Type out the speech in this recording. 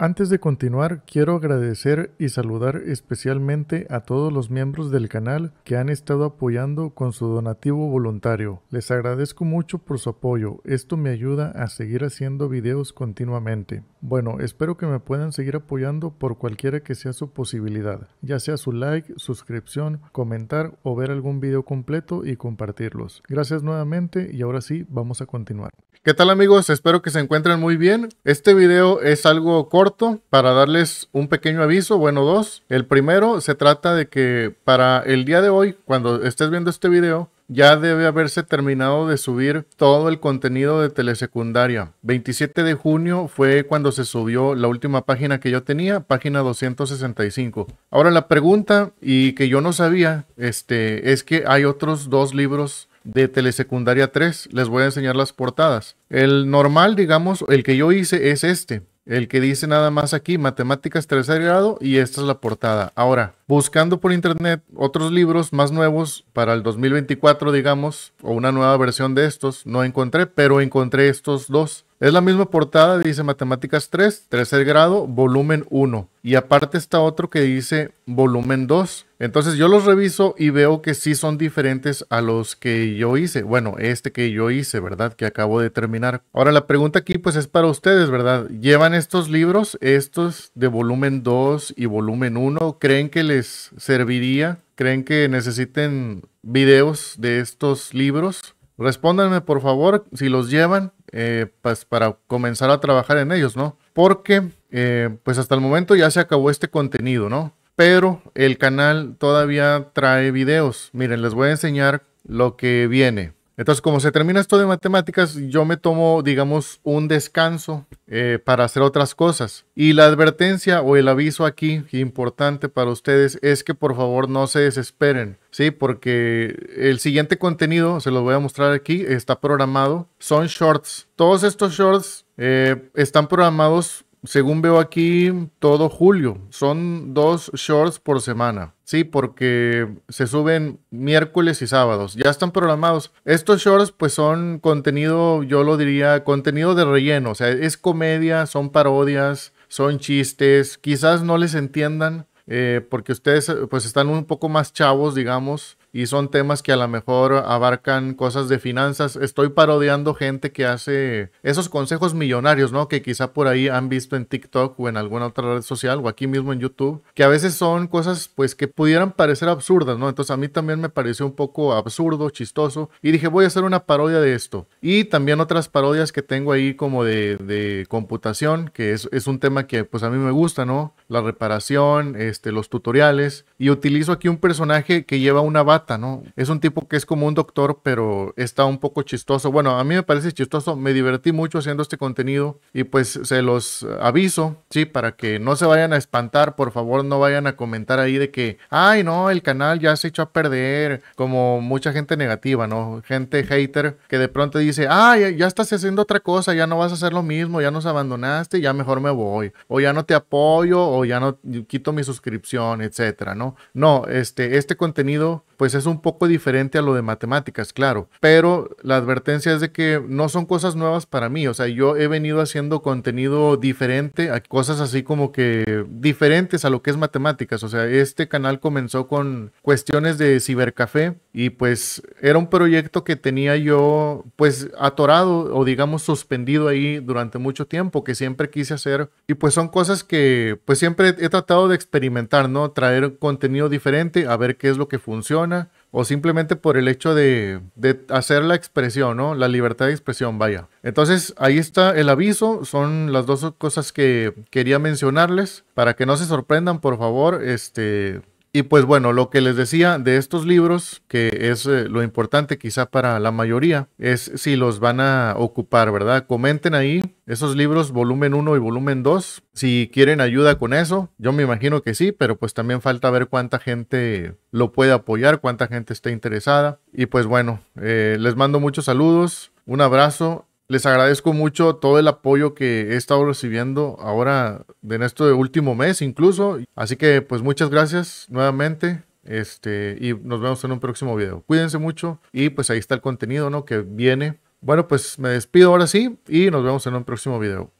Antes de continuar, quiero agradecer y saludar especialmente a todos los miembros del canal que han estado apoyando con su donativo voluntario. Les agradezco mucho por su apoyo, esto me ayuda a seguir haciendo videos continuamente. Bueno, espero que me puedan seguir apoyando por cualquiera que sea su posibilidad, ya sea su like, suscripción, comentar o ver algún video completo y compartirlos. Gracias nuevamente y ahora sí, vamos a continuar. ¿Qué tal amigos? Espero que se encuentren muy bien. Este video es algo corto para darles un pequeño aviso, bueno, dos. El primero se trata de que para el día de hoy, cuando estés viendo este video, ya debe haberse terminado de subir todo el contenido de telesecundaria. 27 de junio fue cuando se subió la última página que yo tenía, página 265. Ahora la pregunta, y que yo no sabía, este, es que hay otros dos libros de telesecundaria 3. Les voy a enseñar las portadas. El normal, digamos, el que yo hice es este. El que dice nada más aquí, matemáticas tercer grado, y esta es la portada. Ahora, buscando por internet otros libros más nuevos para el 2024, digamos, o una nueva versión de estos, no encontré, pero encontré estos dos. Es la misma portada, dice Matemáticas 3, tercer grado, volumen 1. Y aparte está otro que dice volumen 2. Entonces yo los reviso y veo que sí son diferentes a los que yo hice. Bueno, este que yo hice, ¿verdad? Que acabo de terminar. Ahora la pregunta aquí pues es para ustedes, ¿verdad? ¿Llevan estos libros, estos de volumen 2 y volumen 1? ¿Creen que les serviría? ¿Creen que necesiten videos de estos libros? Respóndanme por favor si los llevan eh, pues para comenzar a trabajar en ellos, ¿no? Porque eh, pues hasta el momento ya se acabó este contenido, ¿no? Pero el canal todavía trae videos. Miren, les voy a enseñar lo que viene. Entonces, como se termina esto de matemáticas, yo me tomo, digamos, un descanso eh, para hacer otras cosas. Y la advertencia o el aviso aquí, importante para ustedes, es que por favor no se desesperen, ¿sí? Porque el siguiente contenido, se lo voy a mostrar aquí, está programado, son shorts. Todos estos shorts eh, están programados según veo aquí, todo julio. Son dos shorts por semana. Sí, porque se suben miércoles y sábados. Ya están programados. Estos shorts pues son contenido, yo lo diría, contenido de relleno. O sea, es comedia, son parodias, son chistes. Quizás no les entiendan. Eh, porque ustedes pues están un poco más chavos, digamos, y son temas que a lo mejor abarcan cosas de finanzas. Estoy parodiando gente que hace esos consejos millonarios, ¿no? Que quizá por ahí han visto en TikTok o en alguna otra red social o aquí mismo en YouTube, que a veces son cosas pues que pudieran parecer absurdas, ¿no? Entonces a mí también me pareció un poco absurdo, chistoso y dije voy a hacer una parodia de esto. Y también otras parodias que tengo ahí como de, de computación, que es, es un tema que pues a mí me gusta, ¿no? La reparación, este, los tutoriales y utilizo aquí un personaje que lleva una base ¿no? Es un tipo que es como un doctor, pero está un poco chistoso. Bueno, a mí me parece chistoso, me divertí mucho haciendo este contenido y pues se los aviso, sí, para que no se vayan a espantar, por favor, no vayan a comentar ahí de que, ay, no, el canal ya se echó a perder, como mucha gente negativa, ¿no? Gente hater que de pronto dice, ay, ya estás haciendo otra cosa, ya no vas a hacer lo mismo, ya nos abandonaste, ya mejor me voy, o ya no te apoyo, o ya no quito mi suscripción, etcétera, ¿no? No, este, este contenido pues es un poco diferente a lo de matemáticas, claro. Pero la advertencia es de que no son cosas nuevas para mí. O sea, yo he venido haciendo contenido diferente a cosas así como que diferentes a lo que es matemáticas. O sea, este canal comenzó con cuestiones de cibercafé y pues era un proyecto que tenía yo pues atorado o digamos suspendido ahí durante mucho tiempo que siempre quise hacer. Y pues son cosas que pues siempre he tratado de experimentar, ¿no? Traer contenido diferente, a ver qué es lo que funciona o simplemente por el hecho de, de, hacer la expresión, ¿no? La libertad de expresión, vaya. Entonces, ahí está el aviso, son las dos cosas que quería mencionarles. Para que no se sorprendan, por favor, este, y pues bueno, lo que les decía de estos libros, que es eh, lo importante quizá para la mayoría, es si los van a ocupar, ¿verdad? Comenten ahí esos libros, volumen 1 y volumen 2, si quieren ayuda con eso. Yo me imagino que sí, pero pues también falta ver cuánta gente lo puede apoyar, cuánta gente está interesada. Y pues bueno, eh, les mando muchos saludos, un abrazo les agradezco mucho todo el apoyo que he estado recibiendo ahora en este último mes incluso. Así que pues muchas gracias nuevamente. Este, y nos vemos en un próximo video. Cuídense mucho y pues ahí está el contenido, ¿no? Que viene. Bueno, pues me despido ahora sí y nos vemos en un próximo video.